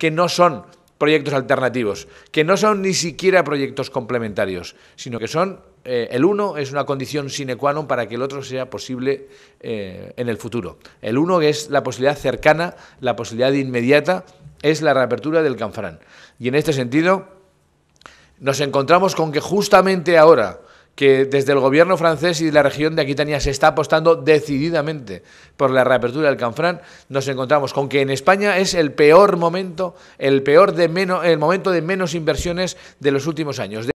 que no son proyectos alternativos, que no son ni siquiera proyectos complementarios, sino que son eh, el uno es una condición sine qua non para que el otro sea posible eh, en el futuro. El uno es la posibilidad cercana, la posibilidad inmediata, es la reapertura del Canfrán. Y en este sentido, nos encontramos con que justamente ahora, que desde el gobierno francés y la región de Aquitania se está apostando decididamente por la reapertura del Canfrán, nos encontramos con que en España es el peor momento, el peor de menos, el momento de menos inversiones de los últimos años.